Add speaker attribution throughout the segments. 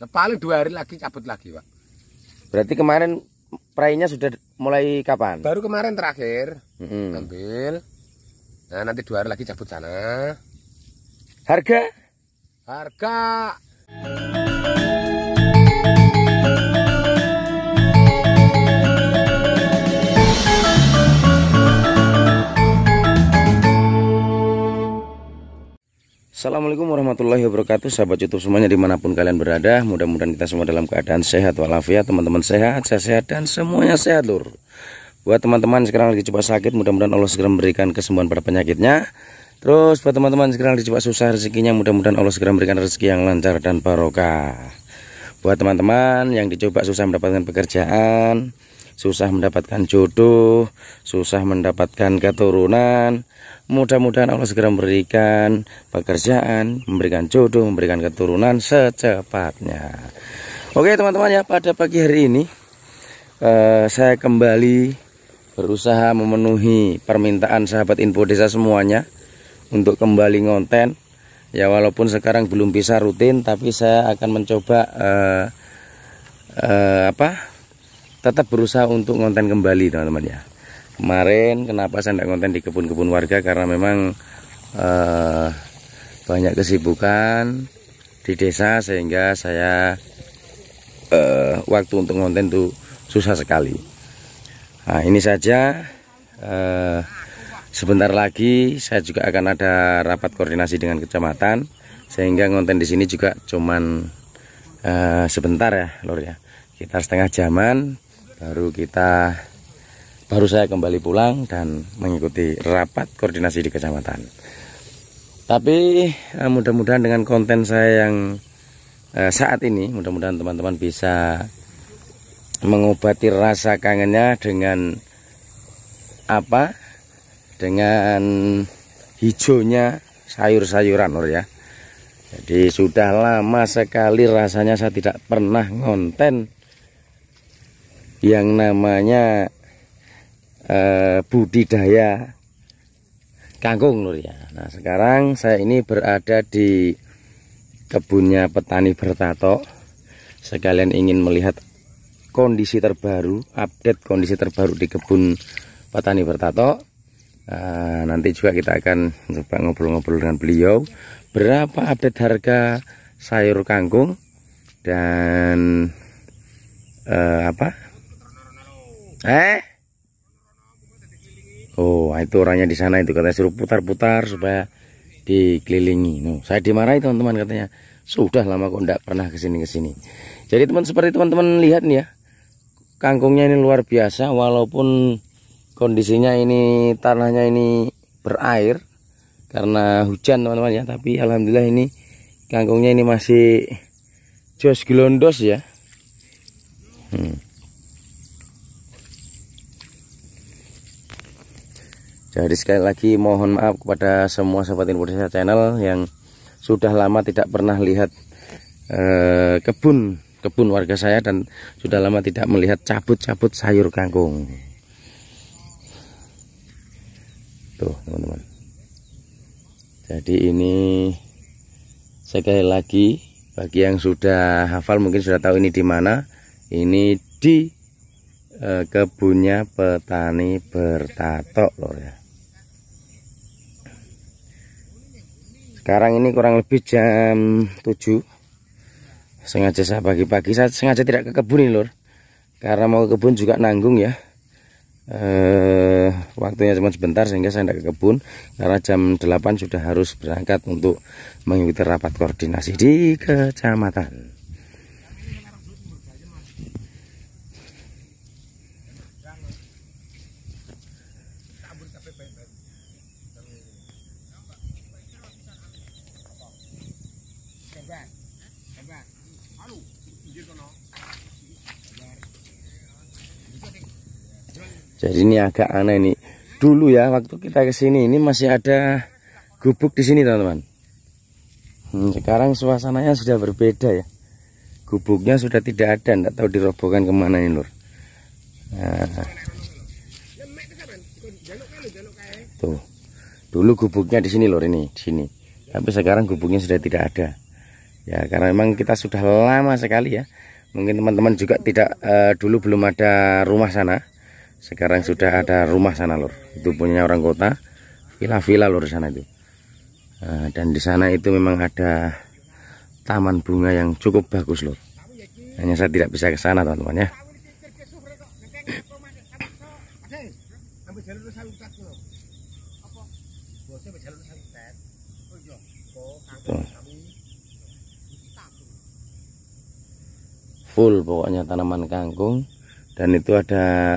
Speaker 1: Nah, paling dua hari lagi cabut lagi, Pak. Berarti kemarin prainya sudah mulai kapan? Baru kemarin terakhir. Hmm. Ambil. Nah, nanti dua hari lagi cabut sana. Harga? Harga. Assalamualaikum warahmatullahi wabarakatuh Sahabat youtube semuanya dimanapun kalian berada Mudah-mudahan kita semua dalam keadaan sehat walafiat Teman-teman sehat, saya sehat dan semuanya sehat lur Buat teman-teman sekarang lagi coba sakit Mudah-mudahan Allah segera memberikan kesembuhan pada penyakitnya Terus buat teman-teman sekarang lagi coba susah rezekinya Mudah-mudahan Allah segera memberikan rezeki yang lancar dan barokah Buat teman-teman yang dicoba susah mendapatkan pekerjaan Susah mendapatkan jodoh Susah mendapatkan keturunan Mudah-mudahan Allah segera memberikan pekerjaan, memberikan jodoh, memberikan keturunan secepatnya. Oke teman-teman ya pada pagi hari ini eh, saya kembali berusaha memenuhi permintaan sahabat info desa semuanya untuk kembali ngonten. Ya walaupun sekarang belum bisa rutin tapi saya akan mencoba eh, eh, apa tetap berusaha untuk ngonten kembali teman-teman ya kemarin kenapa saya tidak konten di kebun-kebun warga karena memang eh, banyak kesibukan di desa sehingga saya eh, waktu untuk konten itu susah sekali nah ini saja eh, sebentar lagi saya juga akan ada rapat koordinasi dengan kecamatan sehingga konten di sini juga cuman eh, sebentar ya lor ya kita setengah jaman baru kita baru saya kembali pulang dan mengikuti rapat koordinasi di kecamatan. Tapi eh, mudah-mudahan dengan konten saya yang eh, saat ini, mudah-mudahan teman-teman bisa mengobati rasa kangennya dengan apa? Dengan hijaunya sayur-sayuran, ya. Jadi sudah lama sekali rasanya saya tidak pernah ngonten yang namanya Eh, budidaya kangkung lur ya. Nah, sekarang saya ini berada di kebunnya petani bertato. Sekalian ingin melihat kondisi terbaru, update kondisi terbaru di kebun petani bertato. Nah, nanti juga kita akan coba ngobrol-ngobrol dengan beliau berapa update harga sayur kangkung dan eh, apa? Eh Oh, ah, itu orangnya di sana itu katanya suruh putar-putar supaya dikelilingi. No, saya dimarahi teman-teman katanya. Sudah lama kok tidak pernah kesini kesini. Jadi teman seperti teman-teman lihat nih ya. Kangkungnya ini luar biasa walaupun kondisinya ini tanahnya ini berair karena hujan teman-teman ya, tapi alhamdulillah ini kangkungnya ini masih jos gelondos ya. Hmm. Jadi sekali lagi mohon maaf kepada semua sahabat Indonesia channel yang sudah lama tidak pernah lihat eh, kebun kebun warga saya dan sudah lama tidak melihat cabut-cabut sayur kangkung. Tuh, teman-teman. Jadi ini sekali lagi bagi yang sudah hafal mungkin sudah tahu ini di mana. Ini di eh, kebunnya petani bertato lor ya. sekarang ini kurang lebih jam 7 sengaja saya pagi-pagi saya sengaja tidak ke kebun ini lor karena mau ke kebun juga nanggung ya eh, waktunya cuma sebentar sehingga saya tidak ke kebun karena jam 8 sudah harus berangkat untuk mengikuti rapat koordinasi di kecamatan Jadi ini agak aneh nih. Dulu ya waktu kita ke sini ini masih ada gubuk di sini teman-teman. Hmm, sekarang suasananya sudah berbeda ya. Gubuknya sudah tidak ada, tidak tahu dirobohkan kemana ini Lur. Nah. Tuh. Dulu gubuknya di sini lor ini, di sini. Tapi sekarang gubuknya sudah tidak ada. Ya, karena memang kita sudah lama sekali ya. Mungkin teman-teman juga tidak uh, dulu belum ada rumah sana sekarang sudah ada rumah sana lor itu punya orang kota villa-villa lor sana itu eh, dan di sana itu memang ada taman bunga yang cukup bagus lor hanya saya tidak bisa ke sana teman-teman ya full pokoknya tanaman kangkung dan itu ada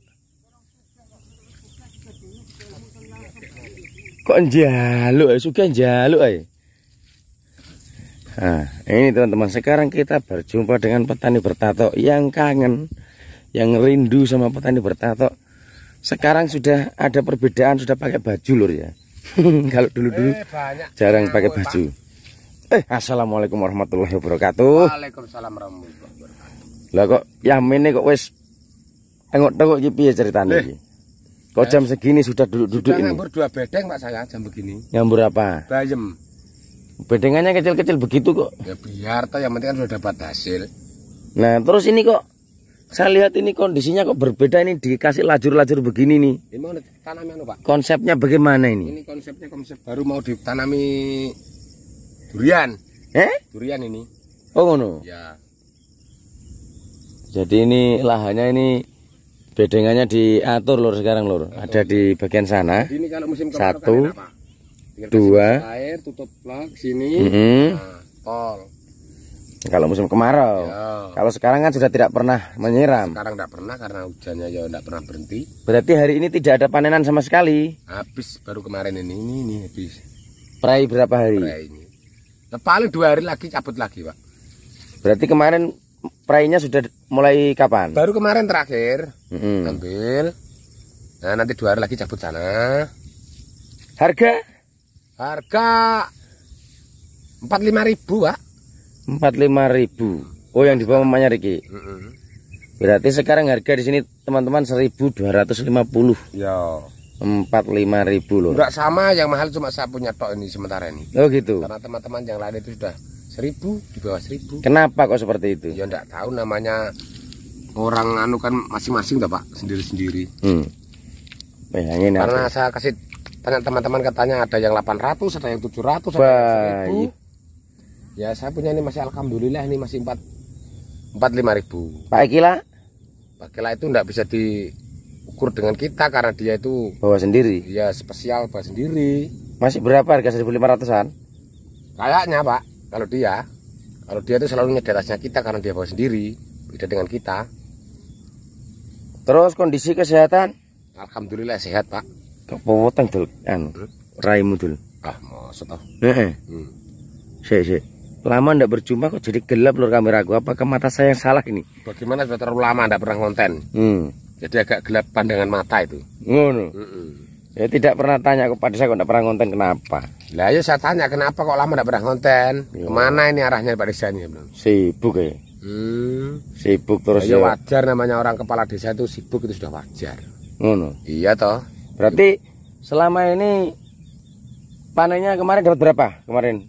Speaker 1: Kok njaluk, ya? suka njaluk ay. Nah, ini teman-teman, sekarang kita berjumpa dengan petani bertato yang kangen, yang rindu sama petani bertato. Sekarang sudah ada perbedaan, sudah pakai baju lur ya. Kalau dulu-dulu eh, jarang pakai baju. Eh, assalamualaikum warahmatullahi wabarakatuh. Waalaikumsalam warahmatullahi wabarakatuh. Lah kok ini kok wes tengok-tengok iki ceritanya. Eh. Kok jam segini sudah duduk-duduk ini? Ngambur dua bedeng Pak saya jam begini. Ngambur apa? Bayem. Bedengannya kecil-kecil begitu kok. Ya biar toh yang penting kan sudah dapat hasil. Nah, terus ini kok saya lihat ini kondisinya kok berbeda ini dikasih lajur-lajur begini nih. Emang tanami anu, Pak? Konsepnya bagaimana ini? Ini konsepnya konsep baru mau ditanami durian. Eh? Durian ini. Oh ngono. Ya. Jadi ini lahannya ini Bedengannya diatur lur sekarang lur. Ada di bagian sana. Ini kalau musim satu, kan dua, air tutup plug sini. Mm -hmm. nah, tol. Kalau musim kemarau. Ya. Kalau sekarang kan sudah tidak pernah menyiram. Sekarang tidak pernah karena hujannya ya tidak pernah berhenti. Berarti hari ini tidak ada panenan sama sekali. Habis baru kemarin ini ini, ini habis. Perai berapa hari? Perai ini. Nah, paling dua hari lagi cabut lagi pak. Berarti kemarin Perainya sudah mulai kapan? Baru kemarin terakhir. Hmm. Ambil. Nah, nanti dua hari lagi cabut sana. Harga? Harga 45 ribu, Pak. 45 ribu. Oh, yang di bawah mamanya Riki. Hmm. Berarti sekarang harga di sini teman-teman 1250. Ya. lima ribu loh. Enggak sama, yang mahal cuma sapunya tok ini sementara ini. Oh gitu. Karena teman-teman yang lain itu sudah seribu di bawah seribu kenapa kok seperti itu ya enggak tahu namanya orang anu kan masing-masing enggak pak sendiri-sendiri hmm. Bayangin karena apa? saya kasih tanya teman-teman katanya ada yang 800 ada yang 700 ada yang 1000 ya saya punya ini masih alhamdulillah ini masih 4 45 ribu Pak Ekila Pak Ekila itu enggak bisa diukur dengan kita karena dia itu bawa sendiri ya spesial bawa sendiri masih berapa harga 1500an kayaknya Pak kalau dia kalau dia itu selalu di atasnya kita karena dia bawa sendiri beda dengan kita terus kondisi kesehatan alhamdulillah sehat pak kok powotang dul anu hmm? Raih mudul. ah maksud ah heeh hmm. si si lama ndak berjumpa kok jadi gelap lur kamera gua apakah mata saya yang salah ini bagaimana sudah terlalu lama ndak pernah konten hmm. jadi agak gelap pandangan mata itu ngono oh, mm -mm. Ya tidak pernah tanya kepada saya kok tidak pernah ngonten kenapa. Lah ya saya tanya kenapa kok lama tidak pernah ngonten? Ya. Kemana ini arahnya Pak Desa ini Sibuk ya. Hmm. Sibuk terus ya. Iya, ya. wajar namanya orang kepala desa itu sibuk itu sudah wajar. Ngono. Iya toh. Berarti selama ini panennya kemarin dapat berapa kemarin?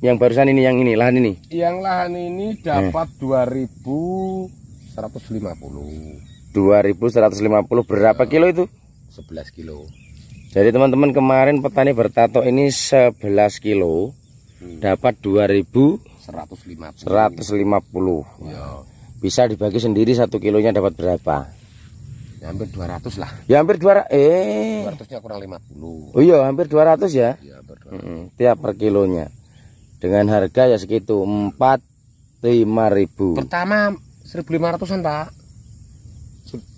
Speaker 1: Yang barusan ini yang ini lahan ini. Yang lahan ini eh. dapat dua Dua ribu ribu seratus lima puluh. seratus lima puluh berapa ya. kilo itu? 11 kilo. Jadi teman-teman kemarin petani bertato ini 11 kilo hmm. dapat 2150. 150. Ya. Bisa dibagi sendiri satu kilonya dapat berapa? Ya, hampir 200 lah. Ya hampir 200 eh 200 kurang 50. Oh iya, hampir 200 ya? ya hampir 200. Hmm, tiap per kilonya. Dengan harga ya segitu 4 5000. Pertama 1500-an, Pak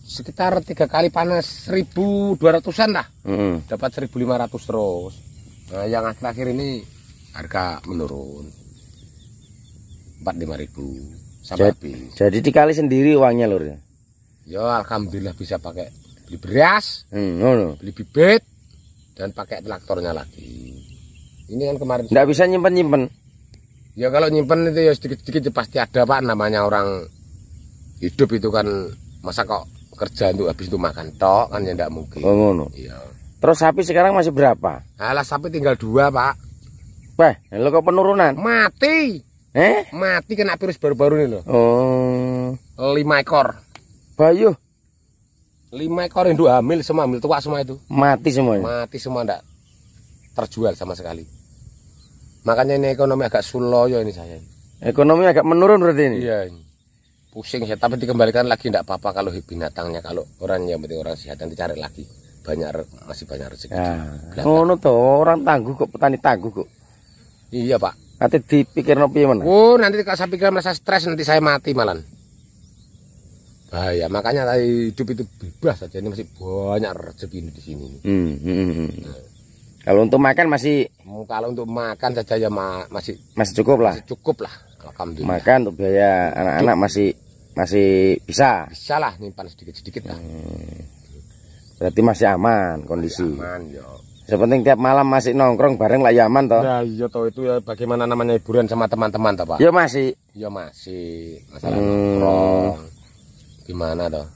Speaker 1: sekitar tiga kali panas 1200-an lah hmm. dapat 1500 terus nah yang akhir-akhir ini harga menurun empat 45000 sampai jadi, lebih. jadi dikali sendiri uangnya lur ya? ya alhamdulillah bisa pakai beli beras hmm, beli bibit dan pakai traktornya lagi ini kan kemarin tidak bisa nyimpen nyimpen ya kalau nyimpen itu ya sedikit sedikit ya pasti ada pak namanya orang hidup itu kan masa kok kerja untuk habis itu makan tok kan ya tidak mungkin. Oh, ngono. Iya. Terus sapi sekarang masih berapa? Alah sapi tinggal dua pak. Wah, lo kok penurunan? Mati. Eh? Mati kena virus baru-baru ini loh. Oh. Lima ekor. Bayu, Lima ekor yang dua hamil semua hamil tua semua itu. Mati semuanya. Mati semua ndak terjual sama sekali. Makanya ini ekonomi agak suloyo ya ini saya. Ekonomi agak menurun berarti ini. Iya. Ini pusing ya tapi dikembalikan lagi tidak apa-apa kalau binatangnya kalau orang yang penting orang sehat nanti cari lagi banyak masih banyak rezeki ya. oh no orang tangguh kok petani tangguh kok iya pak nanti dipikir nopi mana oh nanti kalau saya pikir merasa stres nanti saya mati malan bahaya makanya hidup itu bebas saja ini masih banyak rezeki di sini hmm, hmm, hmm, hmm. Nah. Kalau untuk makan masih kalau untuk makan saja ya ma masih masih cukup lah. cukup lah Makan untuk biaya anak-anak masih masih bisa bisa lah nyimpan sedikit sedikit lah hmm. berarti masih aman kondisi masih aman yo sepenting tiap malam masih nongkrong bareng lah ya aman toh nah iya toh itu ya bagaimana namanya hiburan sama teman-teman toh pak ya masih ya masih masalah hmm. nongkrong gimana toh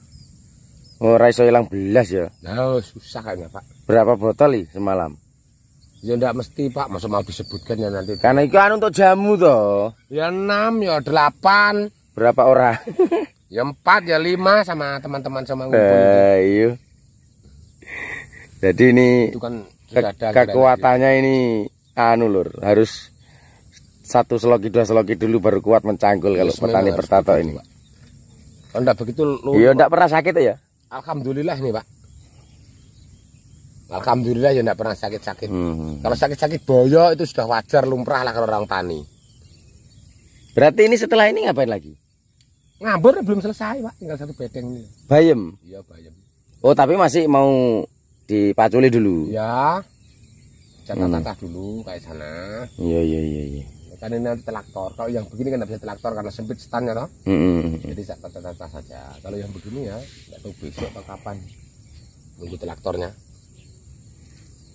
Speaker 1: Oh, raiso hilang belas ya? Nah, susah kayaknya, Pak. Berapa botol nih semalam? Ya enggak mesti Pak, masa mau disebutkan ya nanti. Karena itu kan untuk jamu toh. Ya enam ya delapan berapa orang ya empat ya lima sama teman-teman sama ngumpul uh, eh, iya. jadi ini itu kan ke ada, kekuatannya ada. ini anu lur harus satu seloki dua seloki dulu baru kuat mencanggul kalau petani bertato ini oh, enggak begitu lu iya enggak pernah sakit ya alhamdulillah nih pak alhamdulillah ya enggak pernah sakit-sakit hmm. kalau sakit-sakit boyo itu sudah wajar lumrah lah kalau orang tani berarti ini setelah ini ngapain lagi ngabur belum selesai pak tinggal satu bedeng ini bayem iya bayem oh tapi masih mau dipaculi dulu ya catatan hmm. dulu kayak sana iya iya iya iya ya, kan ini nanti telaktor kalau yang begini kan tidak bisa telaktor karena sempit standnya toh -hmm. hmm, hmm, hmm. jadi catatan tata saja kalau yang begini ya nggak tahu besok atau kapan nunggu telaktornya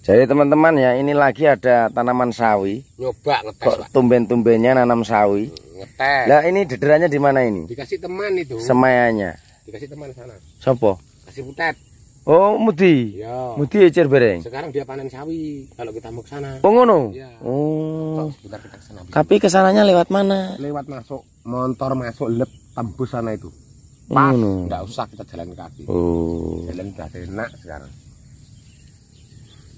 Speaker 1: jadi teman-teman ya ini lagi ada tanaman sawi. Nyoba ngetes. Kok tumben-tumbennya nanam sawi. Hmm, ngetes. Lah ini dederanya di mana ini? Dikasih teman itu. Semayanya. Dikasih teman sana. Sopo? Kasih putet. Oh, mudi. Iya. Ya. Mudi ecer bereng. Sekarang dia panen sawi kalau kita mau ke sana. Oh iya. Oh. Sebentar kita Tapi kesananya lewat mana? Lewat masuk motor masuk lep tembus sana itu. Pas, enggak usah kita jalan kaki. Oh. Jalan kaki enak sekarang.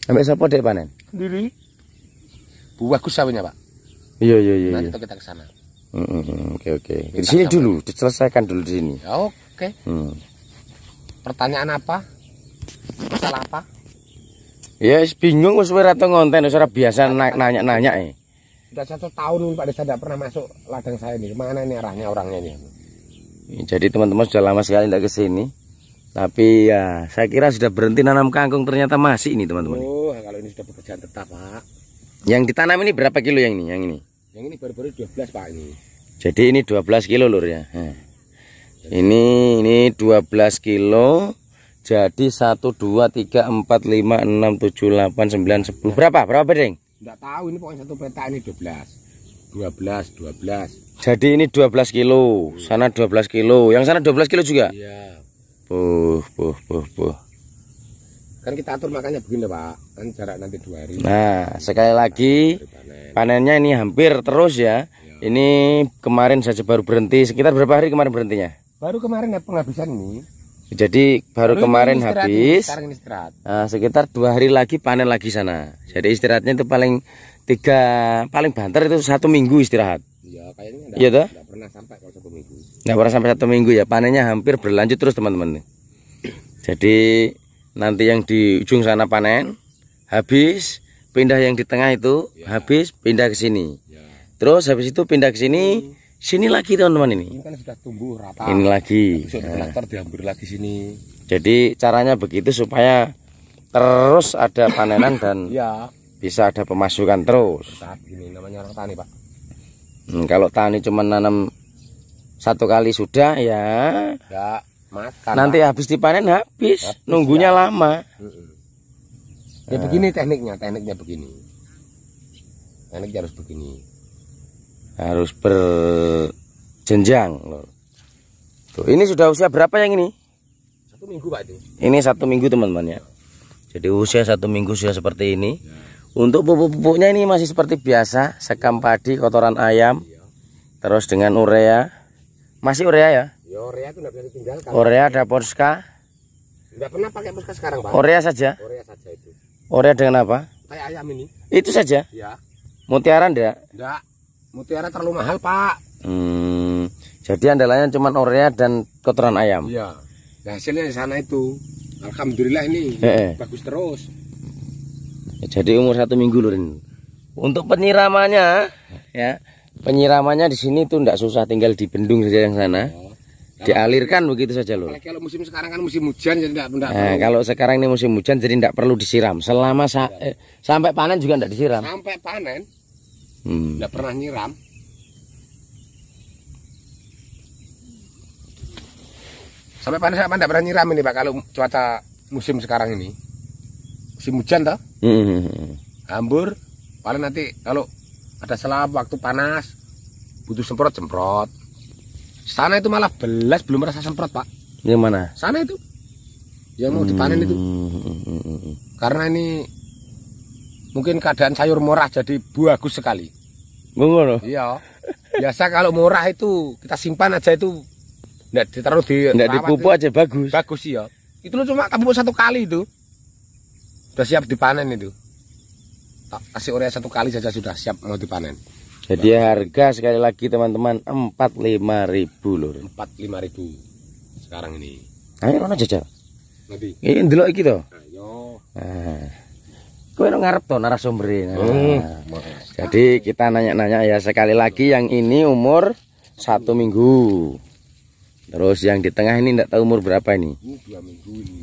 Speaker 1: Sampai siapa dek panen? Sendiri. Buah bagus Pak. Iya, iya, iya. Nanti iya. kita ke sana. Oke, oke. Di sini dulu, diselesaikan dulu di sini. Ya, oke. Mm. Pertanyaan apa? Masalah apa? Ya, yes, bingung wis ora ngonten, wis ora biasa nanya-nanya eh. Sudah satu tahun Pak Desa tidak pernah masuk ladang saya ini. Mana ini arahnya orangnya ini? Ya, jadi teman-teman sudah lama sekali tidak kesini Tapi ya saya kira sudah berhenti nanam kangkung ternyata masih ini teman-teman. Oh kalau ini sudah pekerjaan tetap pak yang ditanam ini berapa kilo yang ini yang ini yang ini baru-baru 12 pak ini jadi ini 12 kilo lur ya nah. ini ini 12 kilo jadi 1 2 3 4 5 6 7 8 9 10 berapa berapa bedeng enggak tahu ini pokoknya satu peta ini 12 12 12 jadi ini 12 kilo sana 12 kilo yang sana 12 kilo juga iya buh buh buh buh kan kita atur makanya begini pak kan jarak nanti dua hari nah sekali lagi panen. panennya ini hampir terus ya. ya ini kemarin saja baru berhenti sekitar berapa hari kemarin berhentinya baru kemarin ya penghabisan ini jadi baru, baru kemarin ini istirahat, habis ini istirahat. Nah, sekitar dua hari lagi panen lagi sana jadi istirahatnya itu paling tiga paling banter itu satu minggu istirahat Iya, kayaknya enggak, enggak iya pernah sampai kalau satu minggu. Enggak pernah sampai satu minggu ya. Panennya hampir berlanjut terus, teman-teman. Jadi nanti yang di ujung sana panen habis pindah yang di tengah itu ya. habis pindah ke sini ya. terus habis itu pindah ke sini hmm. sini lagi teman-teman ini ini kan sudah tumbuh rata ini lagi nah. lagi sini jadi caranya begitu supaya terus ada panenan dan ya. bisa ada pemasukan terus nah, ini namanya orang tani pak hmm, kalau tani cuma nanam satu kali sudah ya, ya makan. Nanti habis dipanen habis, habis nunggunya ya. lama. Ya nah. begini tekniknya, tekniknya begini. Tekniknya harus begini. Harus berjenjang loh. Tuh, ini sudah usia berapa yang ini? Satu minggu Pak Ini, Ini satu minggu teman-teman ya. Jadi usia satu minggu sudah seperti ini. Untuk pupuk-pupuknya ini masih seperti biasa, sekam padi, kotoran ayam, iya. terus dengan urea. Masih urea ya? Ya, Orea itu enggak bisa ditinggalkan. Orea ada Porska. Tidak pernah pakai Porska sekarang, Pak. Orea saja. Orea saja itu. Orea dengan apa? Kayak ayam ini. Itu saja. Ya. Mutiara ndak? Enggak. Mutiara terlalu mahal, Pak. Hmm. Jadi andalannya cuma Orea dan kotoran ayam. Iya. Nah, hasilnya di sana itu. Alhamdulillah ini He -he. bagus terus. Ya, jadi umur satu minggu lurin. Untuk penyiramannya ya, penyiramannya di sini tuh tidak susah tinggal di bendung saja yang sana. Oh dialirkan begitu saja loh. kalau musim sekarang kan musim hujan jadi enggak, enggak eh, Kalau sekarang ini musim hujan jadi tidak perlu disiram. Selama sa iya. eh, sampai panen juga tidak disiram. Sampai panen. Hmm. pernah nyiram. Sampai panen sampai tidak pernah nyiram ini Pak kalau cuaca musim sekarang ini. Musim hujan toh? Hmm. Hambur. Hmm, hmm, hmm. Paling nanti kalau ada selap waktu panas butuh semprot semprot Sana itu malah belas belum merasa semprot, Pak. Yang mana? Sana itu. Yang mau dipanen itu. Karena ini mungkin keadaan sayur murah jadi bagus sekali. Ngono. Iya. Biasa kalau murah itu kita simpan aja itu tidak ditaruh di tidak dipupuk aja bagus. Bagus iya. Itu lo cuma kamu satu kali itu. Sudah siap dipanen itu. Tak kasih urea satu kali saja sudah siap mau dipanen. Jadi Bang. harga sekali lagi teman-teman 45.000 lur. 45.000 sekarang ini. Ayo mana jajal? Nanti. Ini iya, delok iki to. Ayo. Nah. Ah. Kowe ngarep to narasumber nah. Oh, Jadi kita nanya-nanya ya sekali lagi yang ini umur satu minggu. Terus yang di tengah ini ndak tahu umur berapa ini? Ini dua minggu ini.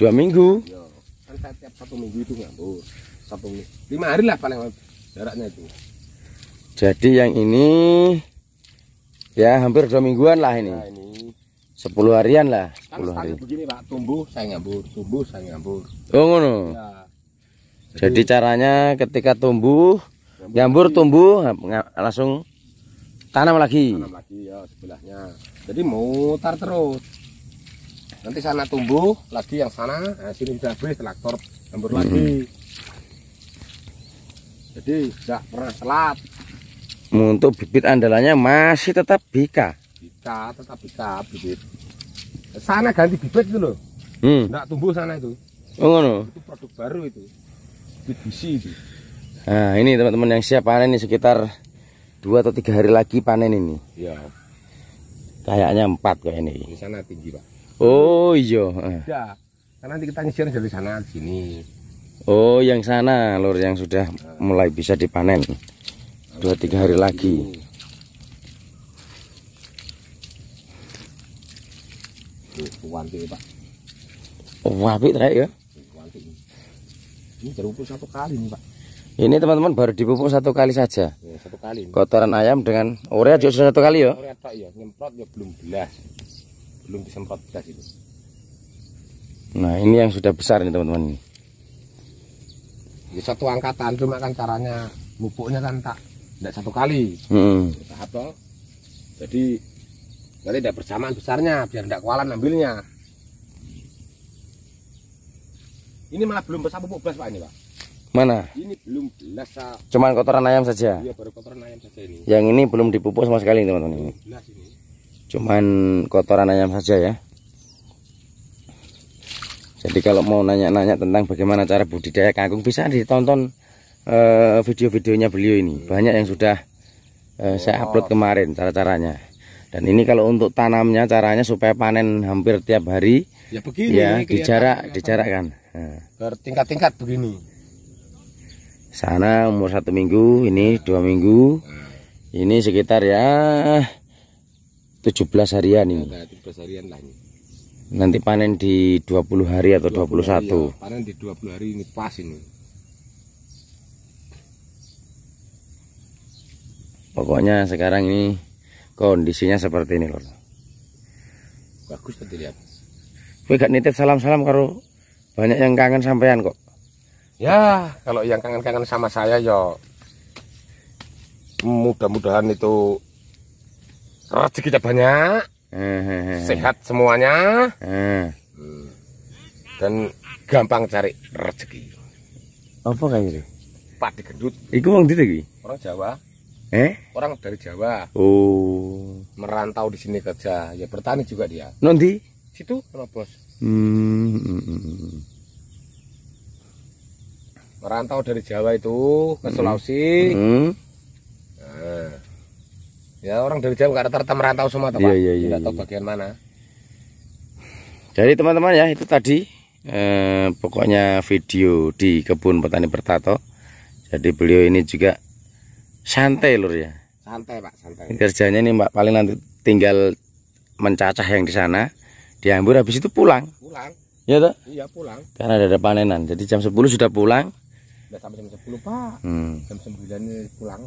Speaker 1: Dua minggu? Iya. Kan setiap satu minggu itu ngambur. Satu minggu. Lima hari lah paling jaraknya itu jadi yang ini ya hampir dua mingguan lah ini, nah, ini. 10 harian lah 10 kan hari begini pak tumbuh saya ngambur tumbuh saya ngambur oh ngono ya. jadi, jadi caranya ketika tumbuh ngambur, tumbuh langsung tanam lagi tanam lagi ya sebelahnya jadi mutar terus nanti sana tumbuh lagi yang sana nah, sini sudah habis traktor ngambur -hmm. lagi jadi tidak pernah telat untuk bibit andalannya masih tetap Bika Bika tetap Bika bibit sana ganti bibit itu loh hmm. nggak tumbuh sana itu oh no. itu produk baru itu bibit bisi itu nah ini teman-teman yang siap panen ini sekitar dua atau tiga hari lagi panen ini ya kayaknya empat kayak ini di sana tinggi pak oh iya ah. ya karena nanti kita nyisir dari sana sini oh yang sana lor yang sudah mulai bisa dipanen dua tiga hari lagi wapi oh, terek ya ini terupuk satu kali nih pak ini teman-teman baru dipupuk satu kali saja ya, satu kali nih. kotoran ayam dengan urea juga sudah satu kali ya urea tak ya nyemprot ya belum belas belum disemprot belas itu nah ini yang sudah besar nih teman-teman ya, satu angkatan cuma kan caranya pupuknya kan tak tidak satu kali hmm. tahap toh jadi nanti tidak bersamaan besarnya biar tidak kualan ambilnya ini malah belum besar pupuk belas pak ini pak mana ini belum belas cuman kotoran ayam saja iya baru kotoran ayam saja ini yang ini belum dipupuk sama sekali teman-teman ini cuman kotoran ayam saja ya jadi kalau mau nanya-nanya tentang bagaimana cara budidaya kangkung bisa ditonton uh, video-videonya beliau ini banyak yang sudah uh, saya oh. upload kemarin cara-caranya dan ini kalau untuk tanamnya caranya supaya panen hampir tiap hari ya begini ya di jarak kan nah. bertingkat-tingkat begini sana umur satu minggu ini dua minggu ini sekitar ya 17 harian ini harian nanti panen di 20 hari atau dua 21 satu ya. panen di 20 hari ini pas ini pokoknya sekarang ini kondisinya seperti ini loh. bagus tadi lihat gue gak nitip salam-salam karo banyak yang kangen sampean kok ya kalau yang kangen-kangen sama saya ya mudah-mudahan itu rezekinya banyak eh, eh, eh. sehat semuanya hmm. dan gampang cari rezeki apa kayak gitu? Pak gendut. Iku wong ditu Orang Jawa. Eh? Orang dari Jawa. Oh. Merantau di sini kerja, ya bertani juga dia. Nanti? Situ sama bos. Hmm, hmm, hmm, hmm. Merantau dari Jawa itu ke Sulawesi. Hmm. Nah. Ya orang dari Jawa karena tertarik merantau semua, teman iya, iya, iya, iya. tahu bagian mana. Jadi teman-teman ya itu tadi eh, pokoknya video di kebun petani Pertato. Jadi beliau ini juga santai lur ya santai pak santai kerjanya ini mbak paling nanti tinggal mencacah yang di sana diambur habis itu pulang pulang ya toh? Iya pulang. Karena ada, panenan. Jadi jam 10 sudah pulang. Sudah sampai jam 10, Pak. Hmm. Jam 9 pulang.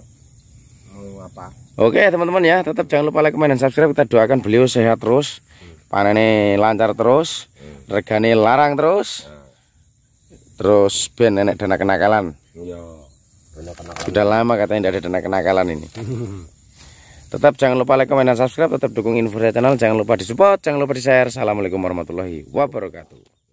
Speaker 1: apa? Oke, teman-teman ya, tetap jangan lupa like, comment dan subscribe. Kita doakan beliau sehat terus. Panennya lancar terus. Hmm. Regane larang terus. Nah. Terus ben enek dana kenakalan. Yo. Iya. Sudah lama katanya tidak ada dana kenakalan ini. Tetap jangan lupa like, comment, dan subscribe. Tetap dukung info channel. Jangan lupa di support. jangan lupa di share. Assalamualaikum warahmatullahi wabarakatuh.